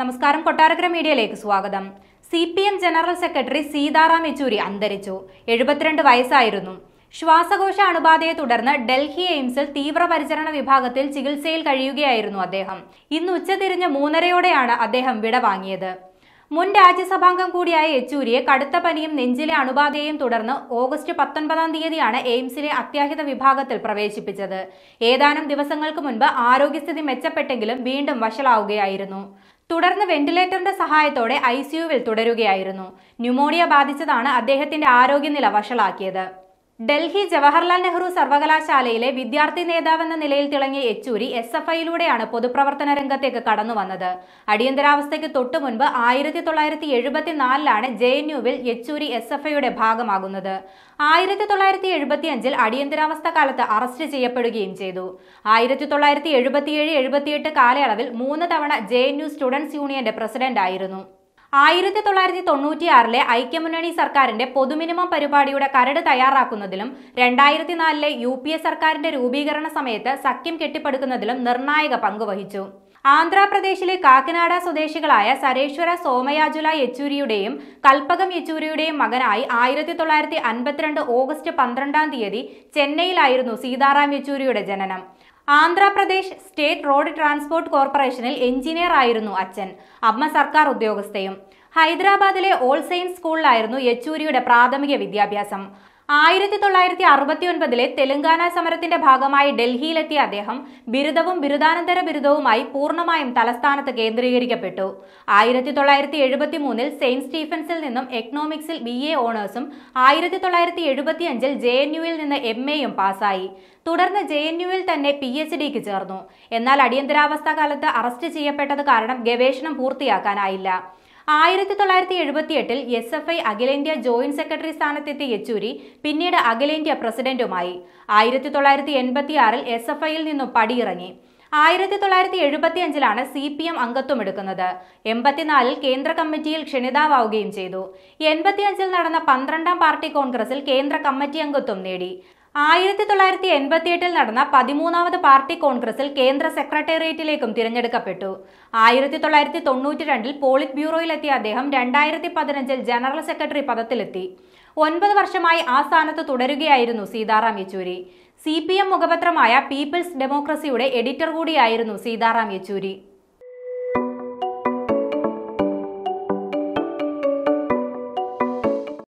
നമസ്കാരം കൊട്ടാരക്കര മീഡിയയിലേക്ക് സ്വാഗതം C P M general secretary Sitaram Yechury അന്തരിച്ചു എഴുപത്തിരണ്ട് വയസ്സായിരുന്നു ശ്വാസകോശ അണുബാധയെ തുടർന്ന് ഡൽഹി എയിംസിൽ തീവ്രപരിചരണ വിഭാഗത്തിൽ ചികിത്സയിൽ കഴിയുകയായിരുന്നു അദ്ദേഹം ഇന്ന് ഉച്ചതിരിഞ്ഞ് മൂന്നരയോടെയാണ് അദ്ദേഹം വിടവാങ്ങിയത് മുൻ രാജ്യസഭാംഗം കൂടിയായ യെച്ചൂരിയെ കടുത്ത പനിയും നെഞ്ചിലെ അണുബാധയെയും തുടർന്ന് ഓഗസ്റ്റ് പത്തൊൻപതാം തീയതിയാണ് എയിംസിലെ അത്യാഹിത വിഭാഗത്തിൽ പ്രവേശിപ്പിച്ചത് ഏതാനും ദിവസങ്ങൾക്ക് മുൻപ് ആരോഗ്യസ്ഥിതി മെച്ചപ്പെട്ടെങ്കിലും വീണ്ടും വഷളാവുകയായിരുന്നു തുടർന്ന് വെന്റിലേറ്ററിന്റെ സഹായത്തോടെ ഐ തുടരുകയായിരുന്നു ന്യൂമോണിയ ബാധിച്ചതാണ് അദ്ദേഹത്തിന്റെ ആരോഗ്യനില വഷളാക്കിയത് ഡൽഹി ജവഹർലാൽ നെഹ്റു സർവകലാശാലയിലെ വിദ്യാർത്ഥി നേതാവെന്ന നിലയിൽ തിളങ്ങിയ യെച്ചൂരി എസ് എഫ് ഐയിലൂടെയാണ് പൊതുപ്രവർത്തന രംഗത്തേക്ക് കടന്നു വന്നത് അടിയന്തരാവസ്ഥയ്ക്ക് തൊട്ടു മുൻപ് ആയിരത്തി തൊള്ളായിരത്തി എഴുപത്തിനാലിലാണ് ജെ എൻ യുവിൽ യെച്ചൂരി എസ് എഫ് ഐയുടെ ഭാഗമാകുന്നത് ആയിരത്തി തൊള്ളായിരത്തി എഴുപത്തിയഞ്ചിൽ അടിയന്തരാവസ്ഥ കാലത്ത് അറസ്റ്റ് ചെയ്യപ്പെടുകയും ചെയ്തു ആയിരത്തി തൊള്ളായിരത്തി എഴുപത്തിയേഴ് എഴുപത്തിയെട്ട് കാലയളവിൽ മൂന്ന് തവണ ജെ എൻ യു സ്റ്റുഡൻസ് യൂണിയന്റെ പ്രസിഡന്റായിരുന്നു ആയിരത്തി തൊള്ളായിരത്തി തൊണ്ണൂറ്റിയാറിലെ ഐക്യമുന്നണി സർക്കാരിന്റെ പൊതുമിനിമം പരിപാടിയുടെ കരട് തയ്യാറാക്കുന്നതിലും രണ്ടായിരത്തി നാലിലെ യു പി എ സർക്കാരിന്റെ രൂപീകരണ സമയത്ത് സഖ്യം കെട്ടിപ്പടുക്കുന്നതിലും നിർണായക പങ്കുവഹിച്ചു ആന്ധ്രാപ്രദേശിലെ കാക്കനാട സ്വദേശികളായ സരേശ്വര സോമയാജുല യെച്ചൂരിയുടെയും കൽപ്പകം യെച്ചൂരിയുടെയും മകനായി ആയിരത്തി തൊള്ളായിരത്തി അൻപത്തിരണ്ട് ഓഗസ്റ്റ് പന്ത്രണ്ടാം തീയതി ചെന്നൈയിലായിരുന്നു സീതാറാം യെച്ചൂരിയുടെ ജനനം ആന്ധ്രാപ്രദേശ് സ്റ്റേറ്റ് റോഡ് ട്രാൻസ്പോർട്ട് കോർപ്പറേഷനിൽ എഞ്ചിനീയർ ആയിരുന്നു അച്ഛൻ അമ്മ സർക്കാർ ഉദ്യോഗസ്ഥയും ഹൈദരാബാദിലെ ഓൾ സെയിൻസ് സ്കൂളിലായിരുന്നു യെച്ചൂരിയുടെ പ്രാഥമിക വിദ്യാഭ്യാസം ആയിരത്തി തൊള്ളായിരത്തി അറുപത്തി ഒൻപതിലെ തെലങ്കാന സമരത്തിന്റെ ഭാഗമായി ഡൽഹിയിലെത്തിയ അദ്ദേഹം ബിരുദവും ബിരുദാനന്തര ബിരുദവുമായി പൂർണ്ണമായും തലസ്ഥാനത്ത് കേന്ദ്രീകരിക്കപ്പെട്ടു ആയിരത്തി തൊള്ളായിരത്തി എഴുപത്തി മൂന്നിൽ സെയിന്റ് സ്റ്റീഫൻസിൽ നിന്നും എക്കണോമിക്സിൽ ബി എ ഓണേഴ്സും ആയിരത്തി തൊള്ളായിരത്തി അഞ്ചിൽ ജെ എൻ യുവിൽ നിന്ന് എം എയും പാസ്സായി തുടർന്ന് ജെ എൻ യുവിൽ തന്നെ പി എച്ച് ഡിക്ക് ചേർന്നു എന്നാൽ അടിയന്തരാവസ്ഥ കാലത്ത് അറസ്റ്റ് ചെയ്യപ്പെട്ടത് കാരണം ഗവേഷണം പൂർത്തിയാക്കാനായില്ല ആയിരത്തി തൊള്ളായിരത്തി എഴുപത്തി എട്ടിൽ എസ് എഫ് ഐ അഖിലേന്ത്യാ ജോയിന്റ് സെക്രട്ടറി സ്ഥാനത്തെത്തിയ യെച്ചൂരി പിന്നീട് അഖിലേന്ത്യാ പ്രസിഡന്റുമായി ആയിരത്തി തൊള്ളായിരത്തി എൺപത്തി ആറിൽ എസ് എഫ് ഐയിൽ നിന്നും പടിയിറങ്ങി ആയിരത്തി തൊള്ളായിരത്തി എഴുപത്തി അഞ്ചിലാണ് സി പി എം അംഗത്വം എടുക്കുന്നത് എൺപത്തിനാലിൽ കേന്ദ്ര കമ്മിറ്റിയിൽ ക്ഷണിതാവുകയും ചെയ്തു എൺപത്തിയഞ്ചിൽ നടന്ന പന്ത്രണ്ടാം പാർട്ടി കോൺഗ്രസിൽ കേന്ദ്ര കമ്മിറ്റി അംഗത്വം നേടി ആയിരത്തി തൊള്ളായിരത്തി എൺപത്തിയെട്ടിൽ നടന്ന പതിമൂന്നാമത് പാർട്ടി കോൺഗ്രസിൽ കേന്ദ്ര സെക്രട്ടേറിയറ്റിലേക്കും തിരഞ്ഞെടുക്കപ്പെട്ടു ആയിരത്തി തൊള്ളായിരത്തി തൊണ്ണൂറ്റി രണ്ടിൽ പോളിറ്റ് ബ്യൂറോയിലെത്തിയ അദ്ദേഹം രണ്ടായിരത്തി പതിനഞ്ചിൽ ജനറൽ സെക്രട്ടറി പദത്തിലെത്തി ഒൻപത് വർഷമായി ആ സ്ഥാനത്ത് തുടരുകയായിരുന്നു Sitaram Yechury C P M മുഖപത്രമായ പീപ്പിൾസ് ഡെമോക്രസിയുടെ എഡിറ്റർ കൂടിയായിരുന്നു സീതാറാം യെച്ചൂരി